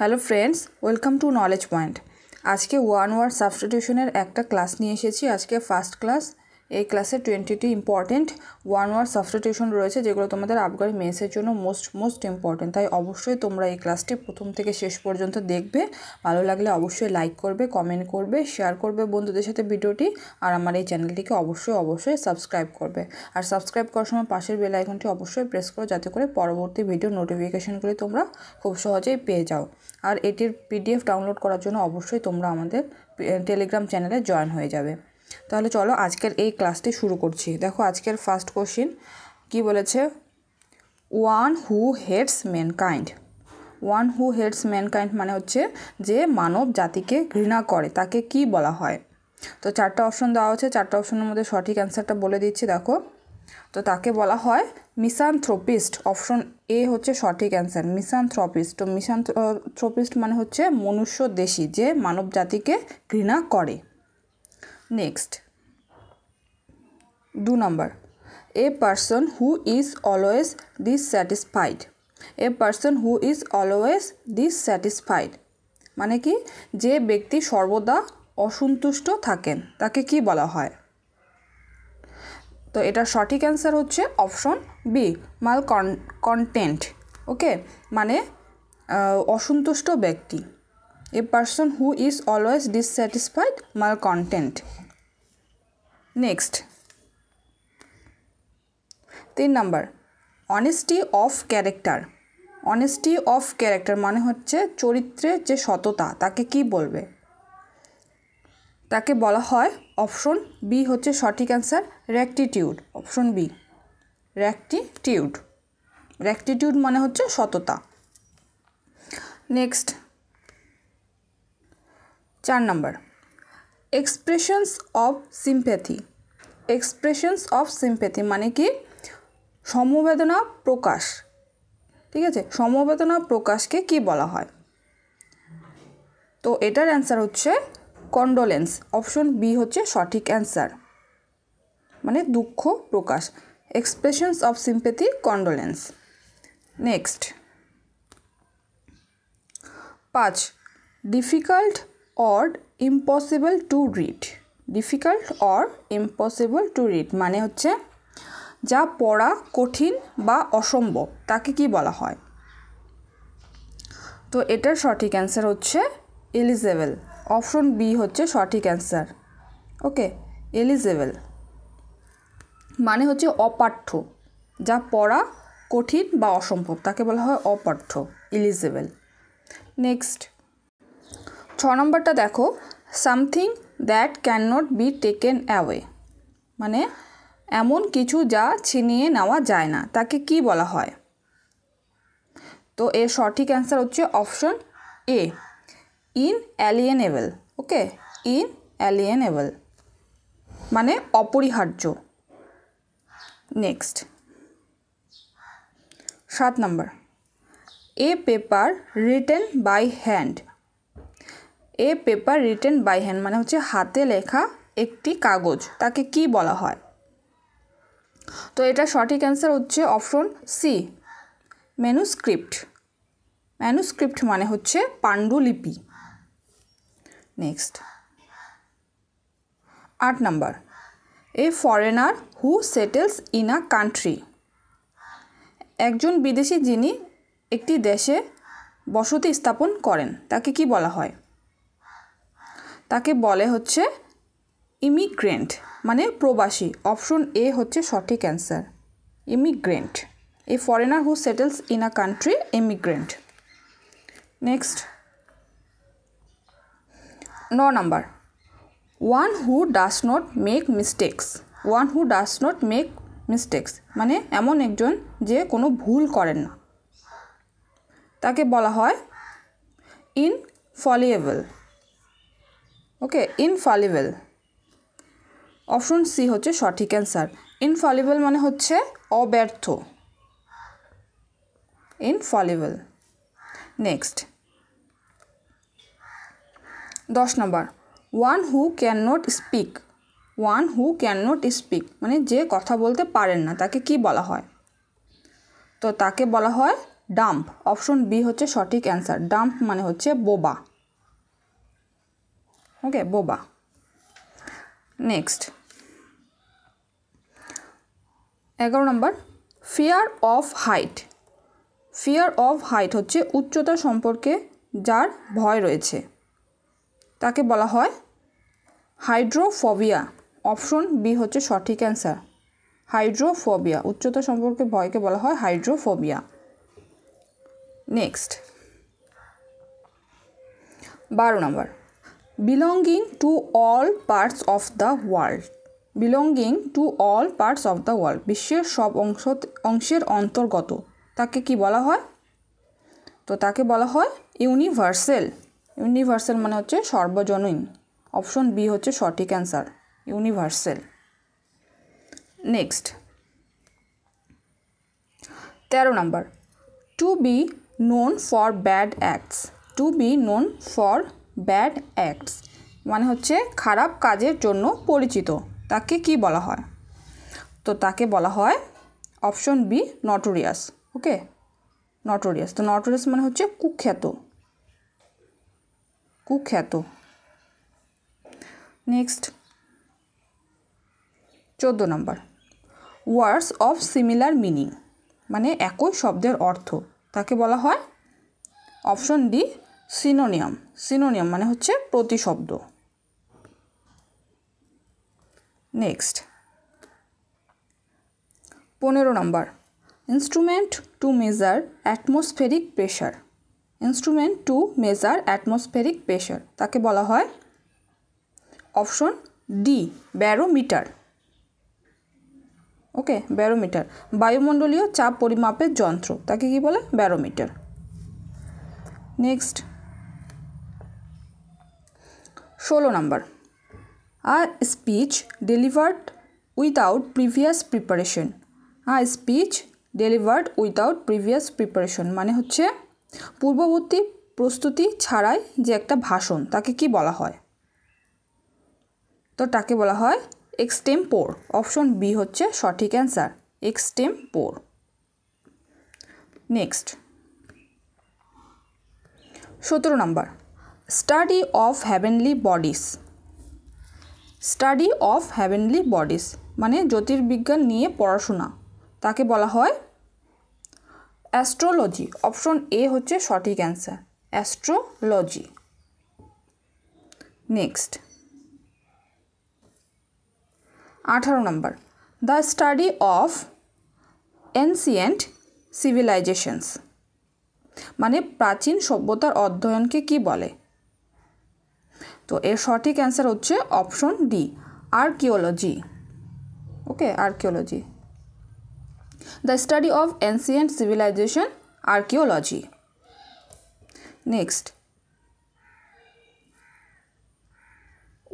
hello friends welcome to knowledge point আজকে one word সাবস্টিটিউশনের একটা ক্লাস নিয়ে এসেছি আজকে ফার্স্ট ক্লাস এই ক্লাসে twenty important one word substitution রয়েছে যেগুলো তোমাদের আবগারি মেসের জন্য মোস্ট মোস্ট ইম্পর্টেন্ট তাই অবশ্যই তোমরা এই ক্লাসটি প্রথম থেকে শেষ পর্যন্ত দেখবে ভালো লাগলে অবশ্যই লাইক করবে কমেন্ট করবে শেয়ার করবে বন্ধুদের সাথে ভিডিওটি আর আমার এই চ্যানেলটিকে অবশ্যই অবশ্যই সাবস্ক্রাইব করবে আর সাবস্ক্রাইব করার সময় পাশের বেলাইকনটি অবশ্যই প্রেস করো যাতে করে পরবর্তী ভিডিও নোটিফিকেশানগুলি তোমরা খুব সহজেই পেয়ে যাও আর এটির পিডিএফ ডাউনলোড করার জন্য অবশ্যই তোমরা আমাদের টেলিগ্রাম চ্যানেলে জয়েন হয়ে যাবে তাহলে চলো আজকের এই ক্লাসটি শুরু করছি দেখো আজকের ফার্স্ট কোশ্চিন কি বলেছে one who hates mankind one who hates mankind মানে হচ্ছে যে মানব জাতিকে ঘৃণা করে তাকে কি বলা হয় তো চারটা অপশন দেওয়া হচ্ছে চারটা অপশনের মধ্যে সঠিক অ্যান্সারটা বলে দিচ্ছি দেখো তো তাকে বলা হয় মিসানথ্রোপিস্ট অপশন এ হচ্ছে সঠিক অ্যান্সার থ্রোপিস্ট তো মিসানথ্রোপিস্ট মানে হচ্ছে মনুষ্য দেশি যে মানব জাতিকে ঘৃণা করে নেক্সট দু নম্বর a person who is always dissatisfied a person who is always dissatisfied মানে কি যে ব্যক্তি সর্বদা অসন্তুষ্ট থাকেন তাকে কি বলা হয় তো এটার সঠিক অ্যান্সার হচ্ছে option B malcontent okay মানে অসন্তুষ্ট ব্যক্তি a person who is always dissatisfied malcontent next তিন number honesty of character honesty of character মানে হচ্ছে চরিত্রের যে সততা তাকে কি বলবে তাকে বলা হয় অপশন বি হচ্ছে সঠিক answer rectitude option B rectitude rectitude মানে হচ্ছে সততা নেক্সট চার number expressions of sympathy expressions of sympathy মানে কি সমবেদনা প্রকাশ ঠিক আছে সমবেদনা প্রকাশকে কি বলা হয় তো এটার অ্যান্সার হচ্ছে কন্ডোলেন্স অপশন বি হচ্ছে সঠিক অ্যান্সার মানে দুঃখ প্রকাশ expressions of sympathy condolence next পাঁচ difficult or impossible to read difficult or impossible to read মানে হচ্ছে যা পড়া কঠিন বা অসম্ভব তাকে কি বলা হয় তো এটার সঠিক অ্যান্সার হচ্ছে এলিজেবেল অপশন বি হচ্ছে সঠিক অ্যান্সার ওকে এলিজেবেল মানে হচ্ছে অপাঠ্য যা পড়া কঠিন বা অসম্ভব তাকে বলা হয় অপাঠ্য এলিজেবেল নেক্সট ছ নম্বরটা দেখো something that can not be taken away মানে এমন কিছু যা ছিনিয়ে নেওয়া যায় না তাকে কি বলা হয় তো এর সঠিক অ্যান্সার হচ্ছে option A inalienable okay inalienable মানে অপরিহার্য নেক্সট সাত number a paper written by hand a paper written by hand মানে হচ্ছে হাতে লেখা একটি কাগজ তাকে কি বলা হয় তো এটা সঠিক অ্যান্সার হচ্ছে অপশন সি ম্যানুস্ক্রিপ্ট ম্যানুস্ক্রিপ্ট মানে হচ্ছে পাণ্ডুলিপি নেক্সট আট number a foreigner who settles in a country একজন বিদেশি যিনি একটি দেশে বসতি স্থাপন করেন তাকে কি বলা হয় তাকে বলে হচ্ছে ইমিগ্রেন্ট মানে প্রবাসী অপশন এ হচ্ছে সঠিক answer immigrant a foreigner who settles in a country immigrant next ন number one who does not make mistakes one who does not make mistakes মানে এমন একজন যে কোনো ভুল করেন না তাকে বলা হয় infallible okay infallible option C হচ্ছে সঠিক অ্যান্সার ইনফলিবল মানে হচ্ছে অব্যর্থ ইনফলিবল নেক্সট দশ নম্বর one who can not speak one who can not speak মানে যে কথা বলতে পারেন না তাকে কি বলা হয় তো তাকে বলা হয় ডাম্প অপশন বি হচ্ছে সঠিক অ্যান্সার ডাম্প মানে হচ্ছে বোবা ওকে বোবা নেক্সট এগারো নম্বর fear of height fear of height হচ্ছে উচ্চতা সম্পর্কে যার ভয় রয়েছে তাকে বলা হয় হাইড্রোফোবিয়া অপশন বি হচ্ছে সঠিক অ্যান্সার হাইড্রোফোবিয়া উচ্চতা সম্পর্কে ভয়কে বলা হয় হাইড্রোফোবিয়া নেক্সট বারো নম্বর belonging to all parts of the world belonging to all parts of the world বিশ্বের সব অংশ অংশের অন্তর্গত তাকে কি বলা হয় তো তাকে বলা হয় ইউনিভার্সেল ইউনিভার্সেল মানে হচ্ছে সর্বজনীন অপশন বি হচ্ছে সঠিক অ্যান্সার ইউনিভার্সেল নেক্সট তেরো নম্বর to be known for bad acts to be known for bad acts মানে হচ্ছে খারাপ কাজের জন্য পরিচিত তাকে কি বলা হয় তো তাকে বলা হয় option B notorious okay notorious তো নটোরিয়াস মানে হচ্ছে কুখ্যাত কুখ্যাত নেক্সট চোদ্দো নম্বর ওয়ার্ডস অফ সিমিলার মিনিং মানে একই শব্দের অর্থ তাকে বলা হয় অপশন ডি সিনোনিয়াম সিনোনিয়াম মানে হচ্ছে প্রতিশব্দ নেক্সট পনেরো নম্বর instrument to measure atmospheric pressure instrument to measure atmospheric pressure তাকে বলা হয় option D barometer okay barometer বায়ুমণ্ডলীয় চাপ পরিমাপের যন্ত্র তাকে কি বলে ব্যারোমিটার নেক্সট ষোলো নম্বর a speech delivered without previous preparation a speech delivered without previous preparation মানে হচ্ছে পূর্ববর্তী প্রস্তুতি ছাড়াই যে একটা ভাষণ তাকে কি বলা হয় তো তাকে বলা হয় এক্সটেম পোর অপশন বি হচ্ছে সঠিক অ্যান্সার পোর নেক্সট সতেরো নম্বর study of heavenly bodies study of heavenly bodies মানে জ্যোতির্বিজ্ঞান নিয়ে পড়াশোনা তাকে বলা হয় অ্যাস্ট্রোলজি অপশন এ হচ্ছে সঠিক অ্যান্সার অ্যাস্ট্রোলজি নেক্সট আঠারো নম্বর the study of ancient civilisations মানে প্রাচীন সভ্যতার অধ্যয়নকে কি বলে তো এর সঠিক অ্যান্সার হচ্ছে option D archaeology okay archaeology the study of ancient civilisation archaeology next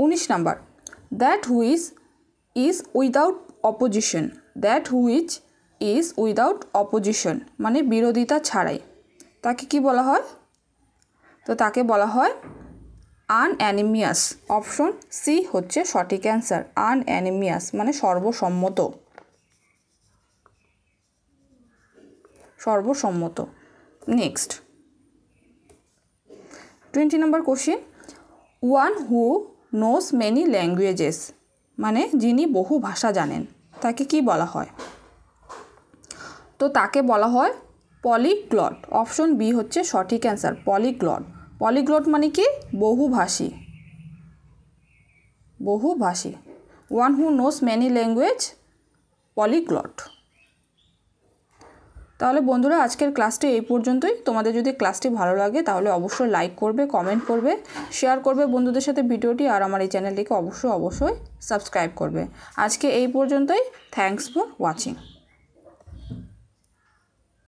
উনিশ number that which is without opposition that which is without opposition মানে বিরোধিতা ছাড়াই তাকে কি বলা হয় তো তাকে বলা হয় আনঅ্যানিমিয়াস অপশন সি হচ্ছে সঠিক অ্যান্সার আনঅ্যানিমিয়াস মানে সর্বসম্মত সর্বসম্মত নেক্সট টোয়েন্টি নম্বর question one who knows many languages মানে যিনি বহু ভাষা জানেন তাকে কি বলা হয় তো তাকে বলা হয় পলিক্লট অপশন বি হচ্ছে সঠিক অ্যান্সার পলিক্লট পলিগ্লট মানে কি বহুভাষী বহুভাষী one who knows many language polyglot তাহলে বন্ধুরা আজকের ক্লাসটি এই পর্যন্তই তোমাদের যদি ক্লাসটি ভালো লাগে তাহলে অবশ্যই লাইক করবে কমেন্ট করবে শেয়ার করবে বন্ধুদের সাথে ভিডিওটি আর আমার এই চ্যানেলটিকে অবশ্যই অবশ্যই সাবস্ক্রাইব করবে আজকে এই পর্যন্তই থ্যাংকস ফর ওয়াচিং